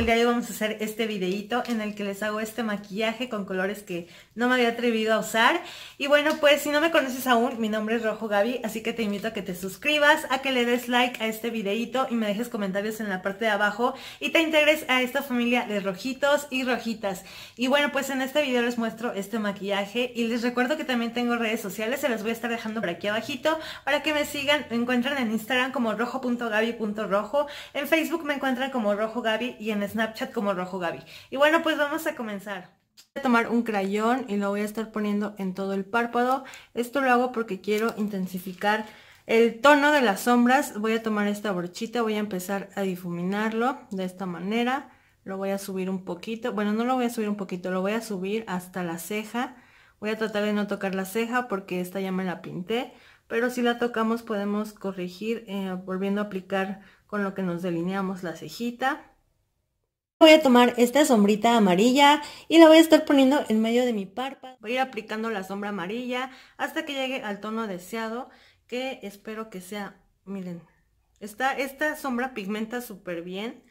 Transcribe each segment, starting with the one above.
el día de hoy vamos a hacer este videito en el que les hago este maquillaje con colores que no me había atrevido a usar. Y bueno, pues si no me conoces aún, mi nombre es Rojo Gaby, así que te invito a que te suscribas, a que le des like a este videito y me dejes comentarios en la parte de abajo y te integres a esta familia de rojitos y rojitas. Y bueno, pues en este video les muestro este maquillaje y les recuerdo que también tengo redes sociales, se las voy a estar dejando por aquí abajito para que me sigan. Me encuentran en Instagram como rojo.gaby.rojo, en Facebook me encuentran como rojo Gaby y en Snapchat como Rojo Gaby. Y bueno, pues vamos a comenzar. Voy a tomar un crayón y lo voy a estar poniendo en todo el párpado. Esto lo hago porque quiero intensificar el tono de las sombras. Voy a tomar esta brochita, voy a empezar a difuminarlo de esta manera. Lo voy a subir un poquito. Bueno, no lo voy a subir un poquito, lo voy a subir hasta la ceja. Voy a tratar de no tocar la ceja porque esta ya me la pinté. Pero si la tocamos podemos corregir eh, volviendo a aplicar con lo que nos delineamos la cejita voy a tomar esta sombrita amarilla y la voy a estar poniendo en medio de mi párpado. Voy a ir aplicando la sombra amarilla hasta que llegue al tono deseado, que espero que sea, miren, esta, esta sombra pigmenta súper bien.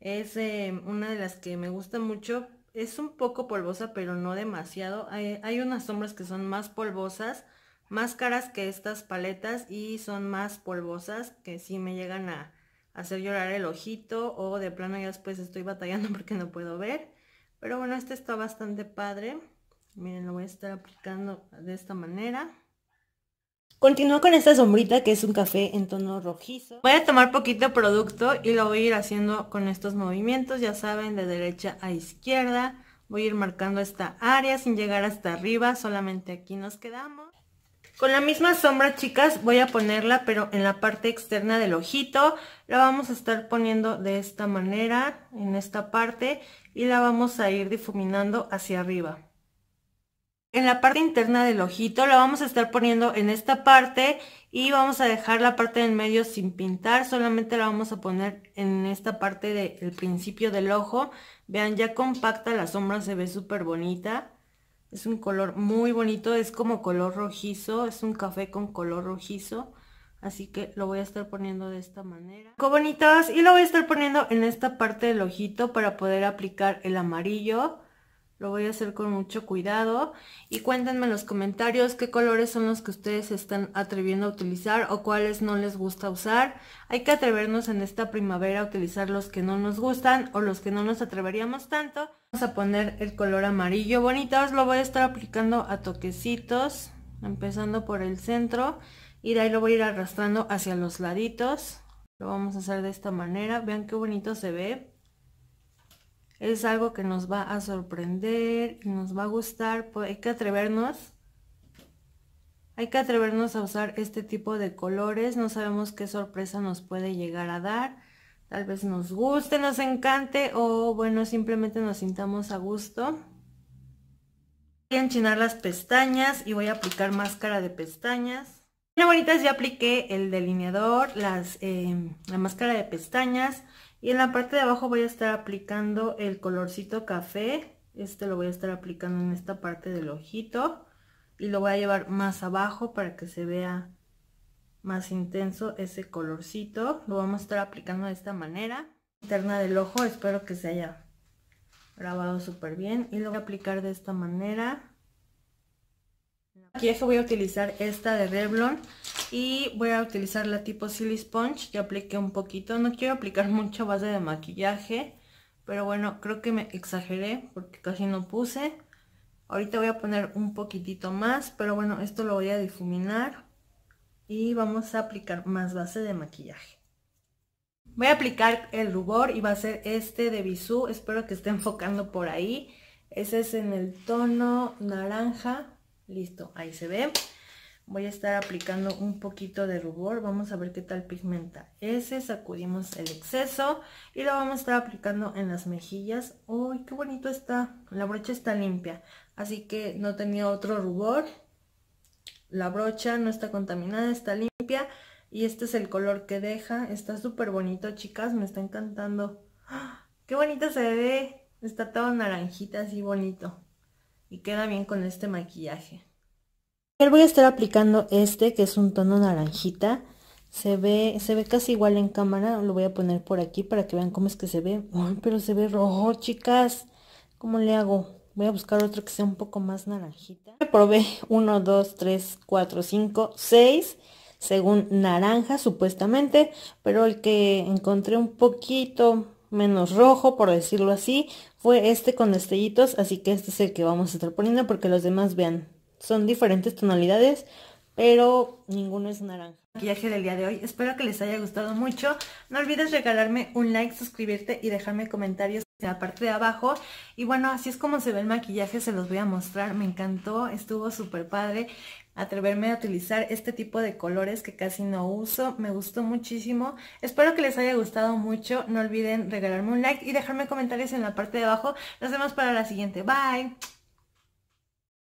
Es eh, una de las que me gusta mucho. Es un poco polvosa, pero no demasiado. Hay, hay unas sombras que son más polvosas, más caras que estas paletas y son más polvosas, que sí me llegan a, hacer llorar el ojito o de plano ya después estoy batallando porque no puedo ver. Pero bueno, este está bastante padre. Miren, lo voy a estar aplicando de esta manera. Continúo con esta sombrita que es un café en tono rojizo. Voy a tomar poquito producto y lo voy a ir haciendo con estos movimientos, ya saben, de derecha a izquierda. Voy a ir marcando esta área sin llegar hasta arriba, solamente aquí nos quedamos. Con la misma sombra, chicas, voy a ponerla, pero en la parte externa del ojito. La vamos a estar poniendo de esta manera, en esta parte, y la vamos a ir difuminando hacia arriba. En la parte interna del ojito la vamos a estar poniendo en esta parte y vamos a dejar la parte del medio sin pintar, solamente la vamos a poner en esta parte del principio del ojo. Vean, ya compacta, la sombra se ve súper bonita. Es un color muy bonito, es como color rojizo, es un café con color rojizo. Así que lo voy a estar poniendo de esta manera. bonitas y lo voy a estar poniendo en esta parte del ojito para poder aplicar el amarillo. Lo voy a hacer con mucho cuidado y cuéntenme en los comentarios qué colores son los que ustedes están atreviendo a utilizar o cuáles no les gusta usar. Hay que atrevernos en esta primavera a utilizar los que no nos gustan o los que no nos atreveríamos tanto. Vamos a poner el color amarillo bonito, lo voy a estar aplicando a toquecitos, empezando por el centro y de ahí lo voy a ir arrastrando hacia los laditos. Lo vamos a hacer de esta manera, vean qué bonito se ve es algo que nos va a sorprender y nos va a gustar. Pues, hay que atrevernos. Hay que atrevernos a usar este tipo de colores. No sabemos qué sorpresa nos puede llegar a dar. Tal vez nos guste, nos encante o bueno, simplemente nos sintamos a gusto. Voy a enchinar las pestañas y voy a aplicar máscara de pestañas. Bueno, bonitas, ya apliqué el delineador, las, em, la máscara de pestañas. Y en la parte de abajo voy a estar aplicando el colorcito café. Este lo voy a estar aplicando en esta parte del ojito. Y lo voy a llevar más abajo para que se vea más intenso ese colorcito. Lo vamos a estar aplicando de esta manera. Interna del ojo, espero que se haya grabado súper bien. Y lo voy a aplicar de esta manera. Aquí eso voy a utilizar esta de Revlon y voy a utilizar la tipo Silly Sponge. Ya apliqué un poquito, no quiero aplicar mucha base de maquillaje, pero bueno, creo que me exageré porque casi no puse. Ahorita voy a poner un poquitito más, pero bueno, esto lo voy a difuminar y vamos a aplicar más base de maquillaje. Voy a aplicar el rubor y va a ser este de Bisú. Espero que esté enfocando por ahí. Ese es en el tono naranja. Listo, ahí se ve. Voy a estar aplicando un poquito de rubor. Vamos a ver qué tal pigmenta ese. Sacudimos el exceso y lo vamos a estar aplicando en las mejillas. ¡Uy, qué bonito está! La brocha está limpia, así que no tenía otro rubor. La brocha no está contaminada, está limpia. Y este es el color que deja. Está súper bonito, chicas. Me está encantando. ¡Ah! ¡Qué bonito se ve! Está todo naranjita, así bonito y queda bien con este maquillaje. el voy a estar aplicando este que es un tono naranjita. Se ve, se ve casi igual en cámara, lo voy a poner por aquí para que vean cómo es que se ve. pero se ve rojo, chicas. ¿Cómo le hago? Voy a buscar otro que sea un poco más naranjita. Me probé 1, 2, 3, 4, 5, 6 según naranja supuestamente, pero el que encontré un poquito menos rojo, por decirlo así, fue este con destellitos, así que este es el que vamos a estar poniendo porque los demás vean, son diferentes tonalidades, pero ninguno es naranja. Maquillaje del día de hoy, espero que les haya gustado mucho, no olvides regalarme un like, suscribirte y dejarme comentarios la parte de abajo y bueno así es como se ve el maquillaje se los voy a mostrar me encantó estuvo súper padre atreverme a utilizar este tipo de colores que casi no uso me gustó muchísimo espero que les haya gustado mucho no olviden regalarme un like y dejarme comentarios en la parte de abajo nos vemos para la siguiente bye